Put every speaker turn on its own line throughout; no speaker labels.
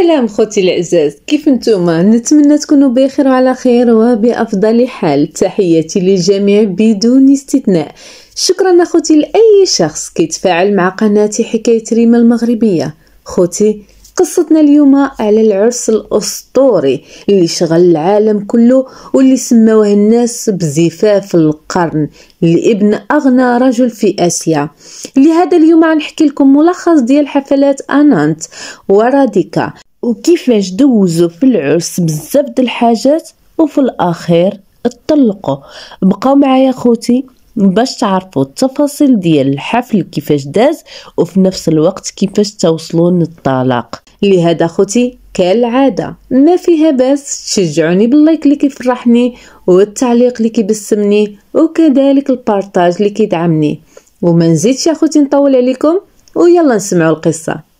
سلام خوتي الاعزاز كيف نتوما نتمنى تكونوا بخير وعلى خير وبافضل حال تحياتي للجميع بدون استثناء شكرا اخوتي لاي شخص كيتفاعل مع قناتي حكايه ريما المغربيه خوتي قصتنا اليوم على العرس الأسطوري اللي شغل العالم كله واللي سموه الناس بزفاف القرن لابن أغنى رجل في آسيا لهذا اليوم غنحكي لكم ملخص ديال حفلات أنانت وراديكا وكيفاش دوزوا في العرس بزاف د الحاجات وفي الأخير اتطلقوا بقاو معايا خوتي باش تعرفوا التفاصيل ديال الحفل كيفاش داز وفي نفس الوقت كيفاش توصلوا للطلاق لهذا اخوتي كالعادة ما فيها باس تشجعوني باللايك اللي كيفرحني والتعليق اللي كيبسمني وكذلك البارتاج اللي كيدعمني وما نزيدش اخوتي نطول عليكم ويلا نسمعوا القصه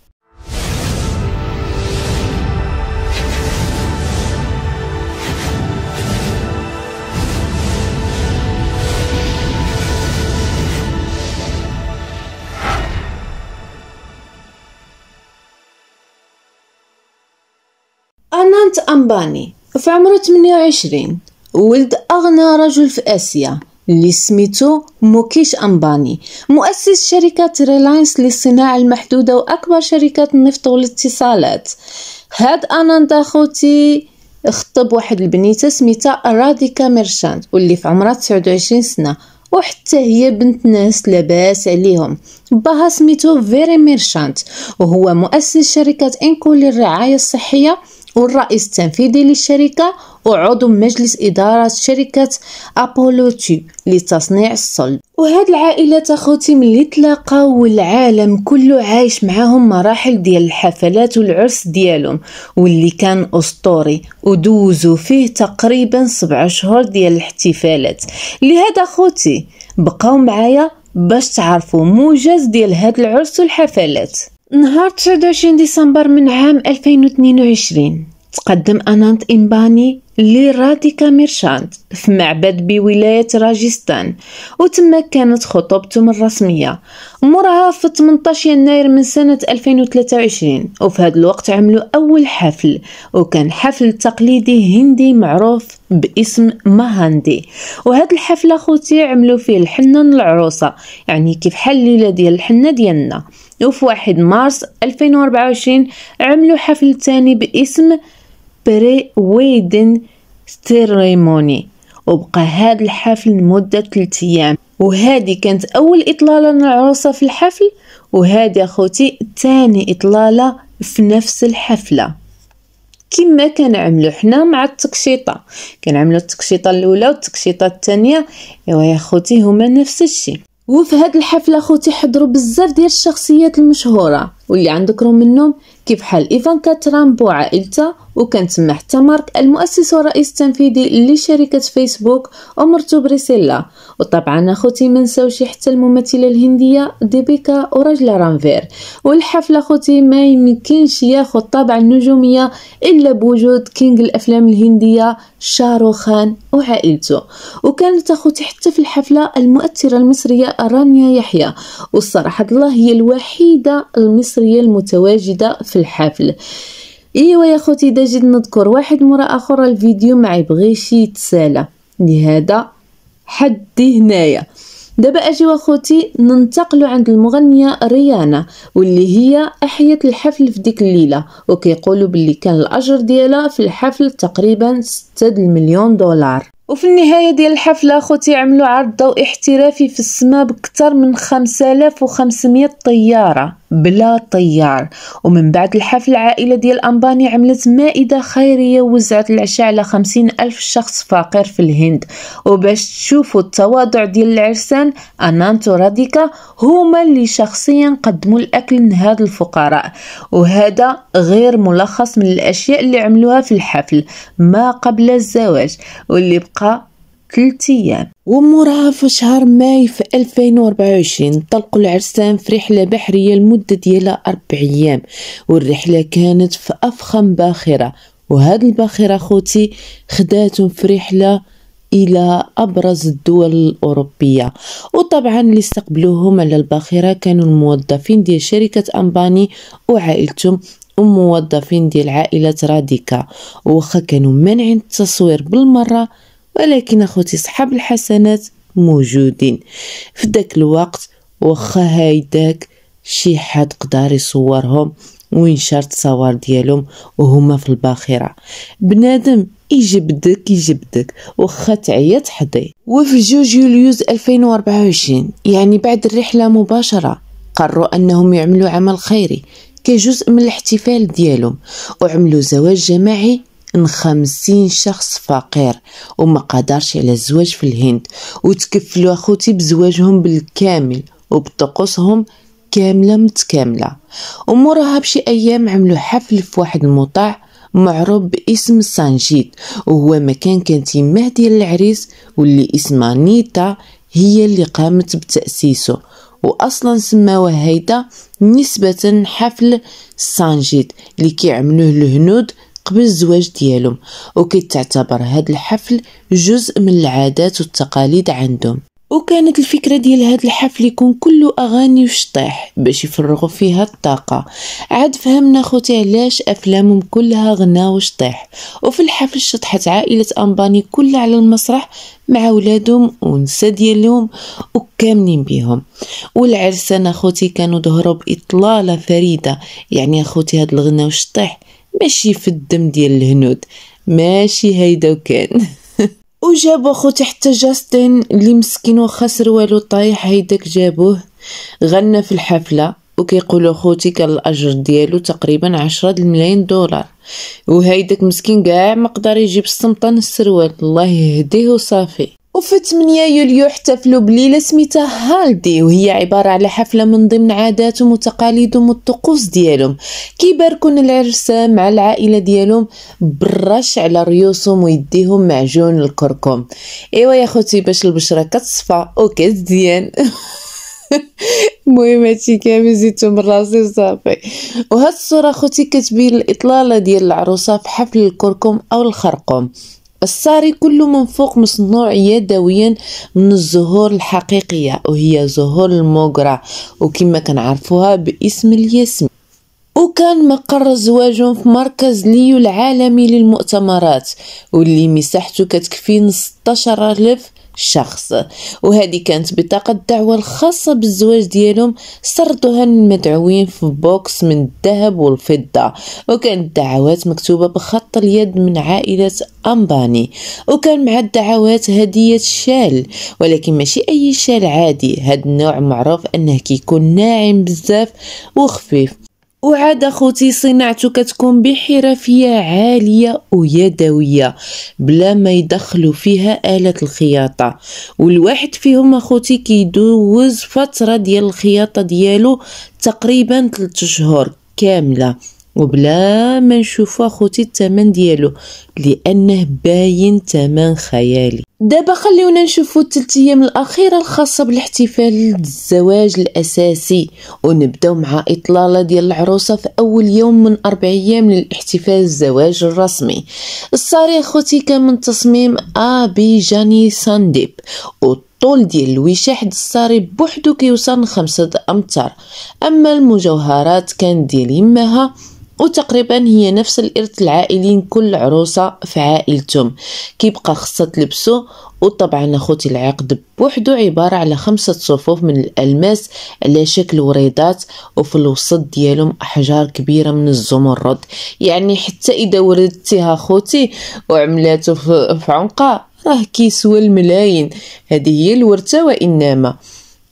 كانت أمباني في عمره 28 ولد أغنى رجل في آسيا اللي سميتو موكيش أمباني مؤسس شركة ريلاينس للصناعة المحدودة وأكبر شركة النفط والاتصالات هاد أناندا خوتي خطب واحد البنيته سميتها راديكا ميرشانت واللي في عمرها 29 سنه وحتى هي بنت ناس لاباس عليهم باها سميتو فيري ميرشانت وهو مؤسس شركة إنكو للرعاية الصحية والرئيس التنفيذي للشركة وعضو مجلس إدارة شركة أبولو تيوب لتصنيع الصلب وهاد العائلة أخوتي ملي تلاقاو والعالم كله عايش معاهم مراحل ديال الحفلات والعرس ديالهم واللي كان أسطوري ودوزوا فيه تقريبا سبع شهور ديال الاحتفالات لهذا أخوتي بقاو معايا باش تعرفوا موجز ديال هاد العرس والحفلات نهار 29 ديسمبر من عام 2022 تقدم أنانت إنباني لراديكا ميرشانت في معبد بولاية راجستان وتما كانت من الرسمية مرها في 18 يناير من سنة 2023 وفي هذا الوقت عملوا أول حفل وكان حفل تقليدي هندي معروف باسم مهاندي وهذا الحفل أخوتي عملوا فيه الحنان العروسة يعني كيف حل الليلة ديال الحنة ديالنا وفي 1 مارس 2024 عملوا حفل تاني باسم بري ويدن ستيريموني وبقى هاد الحفل لمدة 3 أيام وهذه كانت أول إطلالة للعروسة في الحفل وهذه أخوتي تاني إطلالة في نفس الحفلة كما كنعملو حنا مع التكشيطه كنعملو التكشيطه الاولى والتكشيطه الثانيه ايوا يا خوتي هما نفس الشيء وفي هاد الحفله خوتي حضروا بزاف ديال الشخصيات المشهوره واللي عنذكرهم منهم كيف حال إيفان كاترامب وعائلته وكان تما حتى مارك المؤسس والرئيس التنفيذي لشركة فيسبوك ومرتو بريسيلا وطبعا أخوتي ما نساوش حتى الممثلة الهندية ديبيكا وراجلا رانفير والحفله أخوتي ما يمكنش ياخد طابع النجومية إلا بوجود كينج الأفلام الهندية شاروخان وعائلته وكانت أخوتي حتى في الحفلة المؤثرة المصرية رانيا يحيى والصراحة الله هي الوحيدة المصرية المصرية المتواجدة في الحفل ايوا يا خوتي دا جيت نذكر واحد مرة اخرى الفيديو ما يبغيش يتسالى لهذا حدي هنايا دابا اجيو اخوتي ننتقلوا عند المغنيه ريانا واللي هي احيت الحفل في ديك الليله وكيقولوا باللي كان الاجر ديالها في الحفل تقريبا 6 مليون دولار وفي النهاية ديال الحفلة اخوتي عملوا عرض ضوء احترافي في السماء بكثر من 5500 طيارة بلا طيار ومن بعد الحفل العائلة ديال أمباني عملت مائدة خيرية وزعت العشاء على خمسين ألف شخص فقير في الهند وباش تشوفوا التواضع ديال العرسان أنانتو راديكا هما اللي شخصيا قدموا الأكل لهاد الفقراء وهذا غير ملخص من الأشياء اللي عملوها في الحفل ما قبل الزواج واللي بقى ثلاث أيام ومورها في شهر ماي في 2024 انطلقوا العرسان في رحلة بحرية لمدة ديالها أربع أيام والرحلة كانت في أفخم باخرة وهذه الباخرة خوتي خداتهم في رحلة الى ابرز الدول الاوروبيه وطبعا اللي استقبلوهم على الباخره كانوا الموظفين ديال شركه امباني وعائلتهم وموظفين ديال عائله راديكا وخا كانوا منعين التصوير بالمره ولكن أخوتي صحاب الحسنات موجودين في ذاك الوقت واخا هايداك شي حد قدر يصورهم وينشر التصاور ديالهم وهما في الباخره بنادم يجبدك يجبدك واخا تعيا تحضي وفي جوج يوليوز 2024 يعني بعد الرحله مباشره قرروا انهم يعملوا عمل خيري كجزء من الاحتفال ديالهم وعملوا زواج جماعي من خمسين شخص فقير وما قدرش على الزواج في الهند وتكفلوا اخوتي بزواجهم بالكامل وبطقوسهم كاملة متكاملة وموراها بشي أيام عملوا حفل في واحد المطاع معروف باسم سانجيت وهو مكان كانت يماه ديال العريس واللي اسمها نيتا هي اللي قامت بتأسيسه واصلا سماوه هيدا نسبة حفل سانجيت اللي كيعملوه الهنود قبل الزواج ديالهم وكتعتبر هاد الحفل جزء من العادات والتقاليد عندهم وكانت الفكره ديال هاد الحفل يكون كله اغاني وشطيح باش يفرغوا فيها الطاقه عاد فهمنا خوتي علاش افلامهم كلها غنا وشطيح وفي الحفل شطحت عائله أنباني كلها على المسرح مع ولادهم ونسا ديالهم وكاملين بيهم والعرسان اخوتي كانوا ظهروا باطلاله فريده يعني اخوتي هاد الغنا وشطيح ماشي في الدم ديال الهنود ماشي هيدا وكان وجابوا خوتي حتى جاستن اللي مسكين وخسر والو طايح هيداك جابوه غنى في الحفله وكيقولوا خوتي كان الاجر ديالو تقريبا عشرة الملايين دولار وهيداك مسكين كاع ما يجيب السمطه السروال الله يهديه وصافي وفي 8 يوليو احتفلوا بليلة سميتها هالدي وهي عبارة على حفلة من ضمن عاداتهم وتقاليدهم والطقوس ديالهم كيباركون العرس مع العائلة ديالهم بالرش على ريوسهم ويديهم معجون الكركم ايوا يا خوتي باش البشرة كتصفى وكتزيان المهم هادشي كامل زيتو من راسي وصافي وهاد الصوره خوتي كتبين الاطلاله ديال العروسه في حفل الكركم او الخرقوم الساري كله من فوق مصنوع يدويا من الزهور الحقيقية وهي زهور الموغرا وكما كنعرفوها باسم الياسمين وكان مقر زواجهم في مركز ليو العالمي للمؤتمرات واللي مساحته كتكفي 16000 شخص وهذه كانت بطاقة الدعوة الخاصة بالزواج ديالهم سردوها المدعوين في بوكس من الذهب والفضة وكانت الدعوات مكتوبة بخط اليد من عائلة أمباني وكان مع الدعوات هدية شال ولكن ماشي أي شال عادي هاد النوع معروف أنه كيكون ناعم بزاف وخفيف وعاد خوتي صناعته كتكون بحرفية عالية ويدوية بلا ما يدخلوا فيها آلة الخياطة والواحد فيهم اخوتي كيدوز فترة ديال الخياطة ديالو تقريبا 3 شهور كاملة وبلا ما نشوفو اخوتي الثمن ديالو لانه باين ثمن خيالي دابا خليونا نشوفو الثلاث ايام الاخيره الخاصه بالاحتفال الزواج الاساسي ونبداو مع اطلاله ديال العروسه في اول يوم من اربع ايام للاحتفال الزواج الرسمي الصاري خوتي كان من تصميم ابي جاني سانديب الطول ديال الوشاح الصاري بوحدو كيوصل 5 امتار اما المجوهرات كانت ديال يماها وتقريبا هي نفس الارث العائلي كل عروسه في عائلتهم كيبقى خاصها تلبسو وطبعا اخوتي العقد بوحدو عباره على خمسه صفوف من الالماس على شكل وريدات وفي الوسط ديالهم احجار كبيره من الزمرد يعني حتى اذا وردتيها خوتي وعملاته في عنقه راه كيسوى الملايين هذه هي الورثه وانما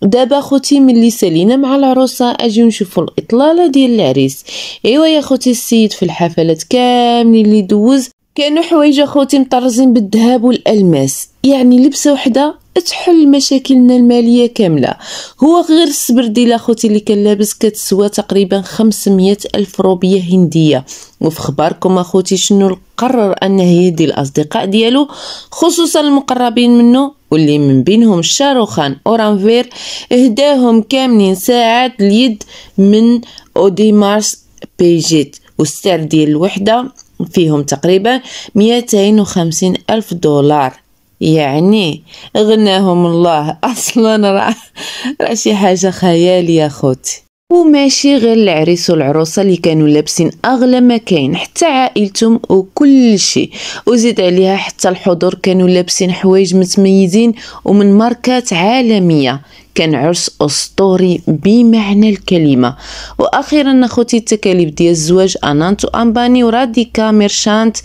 دابا خوتي ملي سالينا مع العروسه اجيو نشوفوا الاطلاله ديال العريس ايوا يا خوتي السيد في الحفلات كاملين اللي دوز كانوا حوايج اخوتي مطرزين بالذهب والالماس يعني لبسه وحده تحل مشاكلنا الماليه كامله هو غير السبرديل اخوتي اللي كان لابس كتسوى تقريبا 500 الف روبيه هنديه وفي خباركم اخوتي شنو قرر انه يدي الاصدقاء ديالو خصوصا المقربين منه واللي من بينهم شاروخان أورانفير إهداهم كاملين ساعات اليد من أوديمارس بيجيت والسعر ديال الوحدة فيهم تقريبا 250 ألف دولار يعني غناهم الله اصلا راه راه شي حاجه خياليه خوتي وماشي غير العريس والعروسة اللي كانوا لابسين أغلى ما كاين حتى عائلتهم وكل شيء وزيد عليها حتى الحضور كانوا لابسين حوايج متميزين ومن ماركات عالمية كان عرس اسطوري بمعنى الكلمه واخيرا اخوتي التكاليف ديال الزواج انانتو امباني وراديكا ميرشانت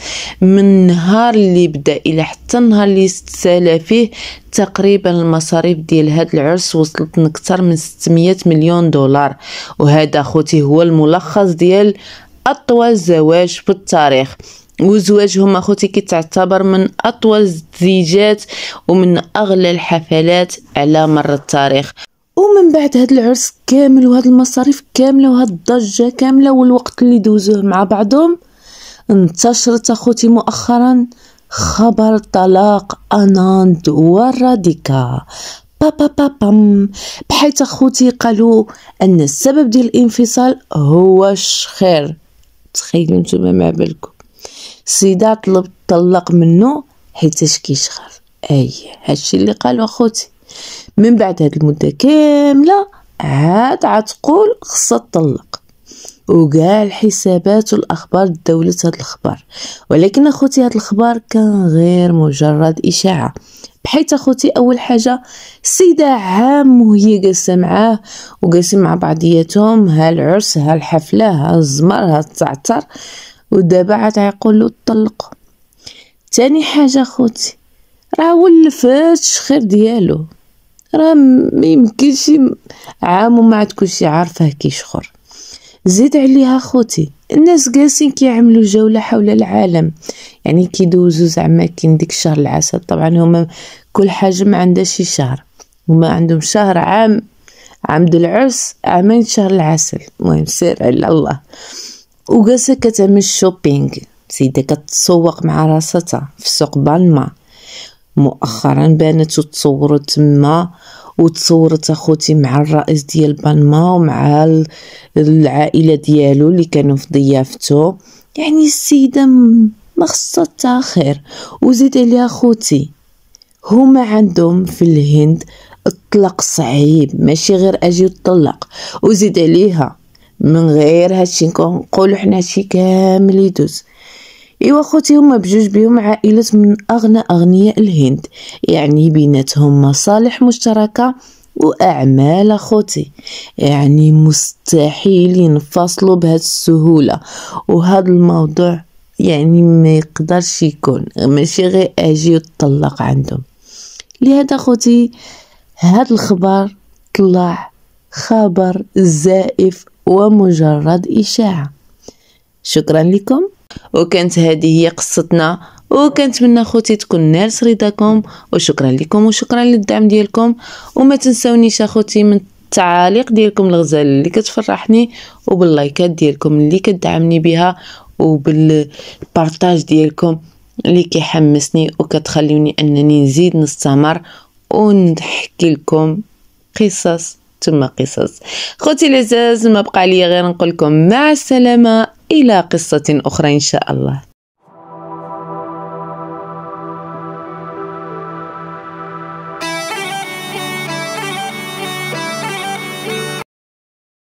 من نهار اللي بدا الى حتى النهار اللي سالا فيه تقريبا المصاريف ديال هاد العرس وصلت لأكثر من 600 مليون دولار وهذا اخوتي هو الملخص ديال اطول زواج في التاريخ وزواجهم اخوتي كتعتبر من اطول الزيجات ومن اغلى الحفلات على مر التاريخ ومن بعد هاد العرس كامل وهاد المصاريف كامله وهاد الضجه كامله والوقت اللي دوزوه مع بعضهم انتشرت اخوتي مؤخرا خبر طلاق اناند وراديكا بابا بام بحيث اخوتي قالوا ان السبب ديال الانفصال هو الشخير تخيلوا نتوما مع بالكم السيدة طلب طلق منه حيتاش كيشغل اي هادشي اللي قالو اخوتي من بعد هاد المده كامله عاد عاد تقول خصها تطلق كاع الحسابات والاخبار دولت هاد الخبر ولكن اخوتي هاد الخبر كان غير مجرد اشاعه بحيث اخوتي اول حاجه السيده عام وهي جالسه معاه وجالسين مع بعضياتهم هالعرس هالحفله هالزمر هالتعتر ودابا عاد غيقول له طلق تاني حاجه خوتي راه ولفات الشخير ديالو راه ما يمكنش عام وما عاد كلشي عارفه كيشخر زيد عليها خوتي الناس جالسين كيعملوا جوله حول العالم يعني كيدوزوا زعما كاين ديك شهر العسل طبعا هما كل حاجه ما عندها شي شهر وما عندهم شهر عام عمد العرس عامين شهر العسل المهم سير على الله وجالسه كتعمل شوبينغ سيده كتسوق مع راساتها في سوق بالما مؤخرا بانت وتصوروا تما وتصورت اخوتي مع الرئيس ديال بالما ومع العائله ديالو اللي كانوا في ضيافته يعني السيده ما خصها خير وزيد عليها اخوتي هما عندهم في الهند الطلاق صعيب ماشي غير اجي وطلق وزيد عليها من غير هادشي نقولو حنا هادشي كامل يدوز ايوا خوتي هما بجوج بيهم عائلات من اغنى اغنياء الهند يعني بيناتهم مصالح مشتركة واعمال خوتي يعني مستحيل ينفصلوا بهاد السهولة وهذا الموضوع يعني ما يقدرش يكون ماشي غير اجي وتطلق عندهم لهذا خوتي هاد الخبر طلع خبر زائف ومجرد إشاعة شكرا لكم وكانت هذه هي قصتنا من خوتي تكون نارس رضاكم وشكرا لكم وشكرا للدعم ديالكم وما تنساونيش اخوتي من التعاليق ديالكم الغزال اللي كتفرحني وباللايكات ديالكم اللي كتدعمني بها وبالبارتاج ديالكم اللي كيحمسني وكتخليوني انني نزيد نستمر ونحكي لكم قصص ثم قصص خوتي لزاز ما بقى لي غير نقول لكم مع السلامه الى قصه اخرى ان شاء الله